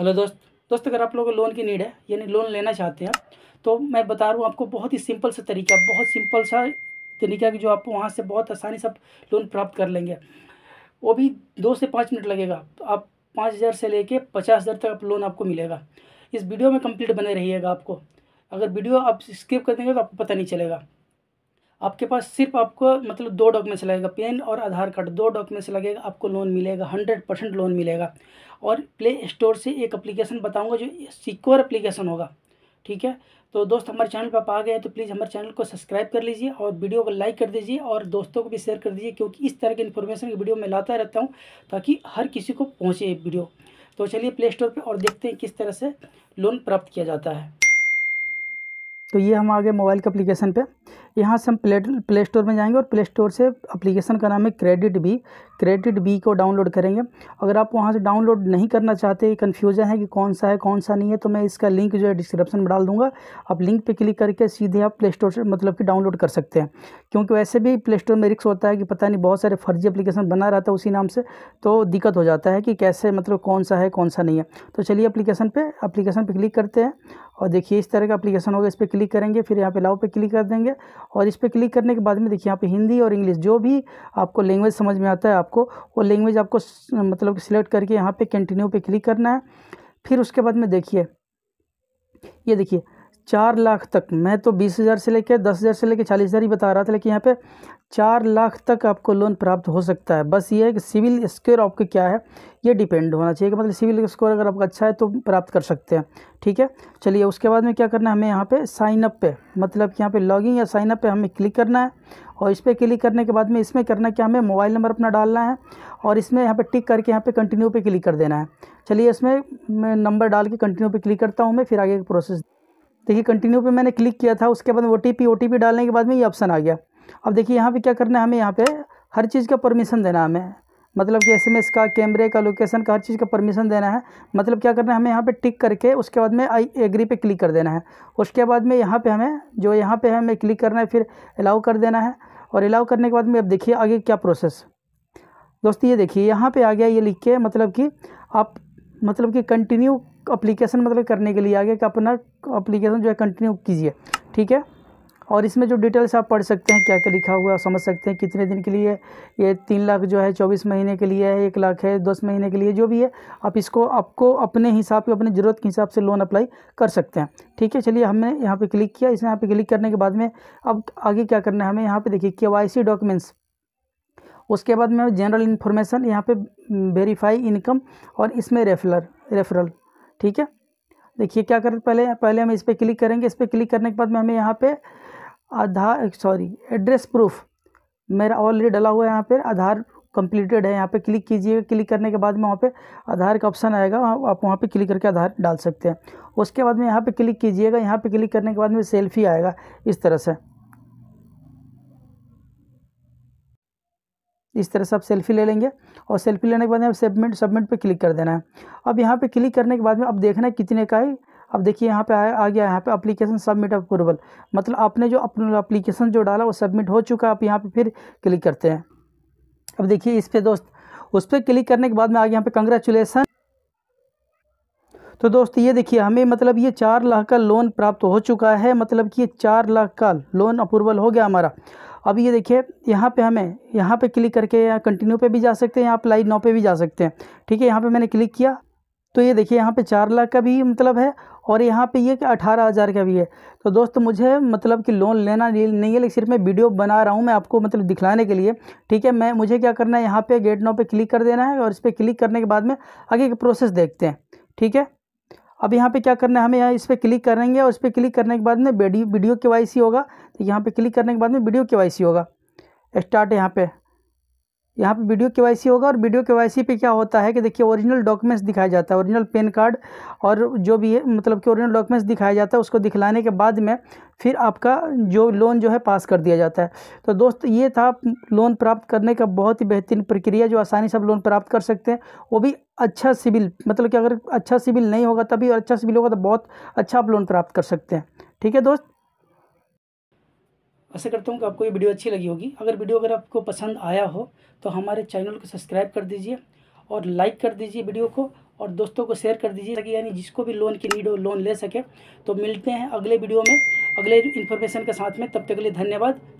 hello दोस्त दोस्त अगर आप लोगों को लोन की नीड है यानी लोन लेना चाहते हैं तो मैं बता रहा हूँ आपको बहुत ही सिंपल सा तरीका बहुत सिंपल सा तरीका कि जो आप वहाँ से बहुत आसानी से लोन प्राप्त कर लेंगे वो भी दो से पाँच मिनट लगेगा तो आप पाँच हज़ार से लेके पचास हज़ार तक आप लोन आपको मिलेगा इस वीडियो में कंप्लीट बने रहिएगा आपको अगर वीडियो आप स्किप कर देंगे तो आपको पता नहीं चलेगा आपके पास सिर्फ आपको मतलब दो डॉक्यूमेंट्स लगेगा पेन और आधार कार्ड दो डॉक्यूमेंट्स लगेगा आपको लोन मिलेगा हंड्रेड परसेंट लोन मिलेगा और प्ले स्टोर से एक अप्लीकेशन बताऊँगा जो सिक्योर एप्लीकेशन होगा ठीक है तो दोस्त हमारे चैनल पर आप आ गए तो प्लीज़ हमारे चैनल को सब्सक्राइब कर लीजिए और वीडियो को लाइक कर दीजिए और दोस्तों को भी शेयर कर दीजिए क्योंकि इस तरह की इन्फॉर्मेशन की वीडियो मैं लाता रहता हूँ ताकि हर किसी को पहुँचे वीडियो तो चलिए प्ले स्टोर पर और देखते हैं किस तरह से लोन प्राप्त किया जाता है तो ये हम आ गए मोबाइल के अप्लीकेशन पर यहाँ से हम प्ले प्ले स्टोर में जाएंगे और प्ले स्टोर से अप्लीकेशन का नाम है क्रेडिट बी क्रेडिट बी को डाउनलोड करेंगे अगर आप वहाँ से डाउनलोड नहीं करना चाहते कन्फ्यूजन है कि कौन सा है कौन सा नहीं है तो मैं इसका लिंक जो है डिस्क्रिप्शन में डाल दूँगा आप लिंक पर क्लिक करके सीधे आप प्ले स्टोर से मतलब कि डाउनलोड कर सकते हैं क्योंकि वैसे भी प्ले स्टोर में रिक्स होता है कि पता नहीं बहुत सारे फर्जी अप्लीकेशन बना रहता है उसी नाम से तो दिक्कत हो जाता है कि कैसे मतलब कौन सा है कौन सा नहीं है तो चलिए अप्लीकेशन पर अप्लीकेशन पर क्लिक करते हैं और देखिए इस तरह का अप्लीकेशन होगा इस पर क्लिक करेंगे फिर यहाँ पे लाओ पे क्लिक कर देंगे और इस पर क्लिक करने के बाद में देखिए यहाँ पे हिंदी और इंग्लिश जो भी आपको लैंग्वेज समझ में आता है आपको वो लैंग्वेज आपको मतलब सिलेक्ट करके यहाँ पे कंटिन्यू पे क्लिक करना है फिर उसके बाद में देखिए ये देखिए चार लाख तक मैं तो बीस हज़ार से लेकर दस हज़ार से लेकर चालीस हज़ार ही बता रहा था लेकिन यहाँ पे चार लाख तक आपको लोन प्राप्त हो सकता है बस ये है कि सिविल स्कोर आपके क्या है ये डिपेंड होना चाहिए कि मतलब सिविल स्कोर अगर आपका अच्छा है तो प्राप्त कर सकते हैं ठीक है चलिए उसके बाद में क्या करना है हमें यहाँ पे साइनअप पर पे मतलब कि यहाँ पे लॉगिन या साइनअप पर पे हमें क्लिक करना है और इस पर क्लिक करने के बाद में इसमें करना क्या हमें मोबाइल नंबर अपना डालना है और इसमें यहाँ पर टिक करके यहाँ पर कंटिन्यू पर क्लिक कर देना है चलिए इसमें मैं नंबर डाल के कंटिन्यू पर क्लिक करता हूँ मैं फिर आगे प्रोसेस देखिए कंटिन्यू पे मैंने क्लिक किया था उसके बाद ओ टी पी डालने के बाद में ये ऑप्शन आ गया अब देखिए यहाँ पे क्या करना है हमें यहाँ पे हर चीज़ का परमिशन देना है हमें मतलब कि एसएमएस का कैमरे का लोकेशन का हर चीज़ का परमिशन देना है मतलब क्या करना है हमें यहाँ पे टिक करके उसके बाद में आई एग्री पे क्लिक कर देना है उसके बाद में यहाँ पे हमें जो यहाँ पे हमें क्लिक करना है फिर अलाउ कर देना है और अलाउ करने के बाद में अब देखिए आगे क्या प्रोसेस दोस्तों ये देखिए यहाँ पर आ गया ये लिख के मतलब कि आप मतलब कि कंटिन्यू अप्लीकेशन मतलब करने के लिए आगे कि अपना अप्लीकेशन जो है कंटिन्यू कीजिए ठीक है और इसमें जो डिटेल्स आप पढ़ सकते हैं क्या क्या लिखा हुआ समझ सकते हैं कितने दिन के लिए ये तीन लाख जो है चौबीस महीने के लिए है एक लाख है दस महीने के लिए जो भी है आप इसको आपको अपने हिसाब से अपनी ज़रूरत के हिसाब से लोन अप्लाई कर सकते हैं ठीक है चलिए हमने यहाँ पे क्लिक किया इसमें यहाँ पर क्लिक करने के बाद में अब आगे क्या करना है हमें यहाँ पर देखिए के वाई सी डॉक्यूमेंट्स उसके बाद में जनरल इन्फॉर्मेशन यहाँ पर वेरीफाई इनकम और इसमें रेफरल रेफरल ठीक है देखिए क्या करें पहले पहले हम इस पर क्लिक करेंगे इस पर क्लिक करने के बाद में हमें यहाँ पे आधार सॉरी एड्रेस प्रूफ मेरा ऑलरेडी डला हुआ है यहाँ पर आधार कंप्लीटेड है यहाँ पे क्लिक कीजिएगा क्लिक करने के बाद में वहाँ पे आधार का ऑप्शन आएगा आप वहाँ पे क्लिक करके आधार डाल सकते हैं उसके बाद में यहाँ पे क्लिक कीजिएगा यहाँ पे क्लिक करने के बाद में सेल्फी आएगा इस तरह से इस तरह से आप सेल्फी ले लेंगे और सेल्फी लेने के बाद यहाँ सबमिट सबमिट पे क्लिक कर देना है अब यहाँ पे क्लिक करने के बाद में अब देखना है कितने का है अब देखिए यहाँ पे आ, आ गया यहाँ पे अप्लीकेशन सबमिट अप्रूवल मतलब आपने जो अपना अप्लीकेशन जो डाला वो सबमिट हो चुका है आप यहाँ पर फिर क्लिक करते हैं अब देखिए इस पर दोस्त उस पर क्लिक करने के बाद में आगे यहाँ पर कंग्रेचुलेसन तो दोस्त ये देखिए हमें मतलब ये चार लाख का लोन प्राप्त हो चुका है मतलब कि ये चार लाख का लोन अप्रूवल हो गया हमारा अब ये देखिए यहाँ पे हमें यहाँ पे क्लिक करके या कंटिन्यू पे भी जा सकते हैं यहाँ अप्लाई नाव पे भी जा सकते हैं ठीक है यहाँ पे मैंने क्लिक किया तो ये देखिए यहाँ पे चार लाख का भी मतलब है और यहाँ पे ये कि अठारह हज़ार का भी है तो दोस्त मुझे मतलब कि लोन लेना नहीं है लेकिन सिर्फ मैं वीडियो बना रहा हूँ मैं आपको मतलब दिखलाने के लिए ठीक है मैं मुझे क्या करना है यहाँ पे गेट नाव पे क्लिक कर देना है और इस पर क्लिक करने के बाद में आगे प्रोसेस देखते हैं ठीक है अब यहाँ पे क्या करना है हमें यहाँ इस पर क्लिक करेंगे और इस पर क्लिक करने के बाद में वीडियो के वाई होगा तो यहाँ पे क्लिक करने के बाद में वीडियो के वाई होगा स्टार्ट यहाँ पे यहाँ पे वीडियो के होगा और वीडियो के पे क्या होता है कि देखिए ओरिजिनल डॉक्यूमेंट्स दिखाया जाता है ओरिजिनल पेन कार्ड और जो भी है मतलब कि ओरिजिनल डॉक्यूमेंट्स दिखाया जाता है उसको दिखलाने के बाद में फिर आपका जो लोन जो है पास कर दिया जाता है तो दोस्त ये था लोन प्राप्त करने का बहुत ही बेहतरीन प्रक्रिया जो आसानी से आप लोन प्राप्त कर सकते हैं वो भी अच्छा सिविल मतलब कि अगर अच्छा सिविल नहीं होगा तभी और अच्छा सिविल होगा तो बहुत अच्छा आप लोन प्राप्त कर सकते हैं ठीक है दोस्त आशा करता हूँ कि आपको ये वीडियो अच्छी लगी होगी अगर वीडियो अगर आपको पसंद आया हो तो हमारे चैनल को सब्सक्राइब कर दीजिए और लाइक कर दीजिए वीडियो को और दोस्तों को शेयर कर दीजिए ताकि यानी जिसको भी लोन की नीड हो लोन ले सके तो मिलते हैं अगले वीडियो में अगले इन्फॉर्मेशन के साथ में तब तक के लिए धन्यवाद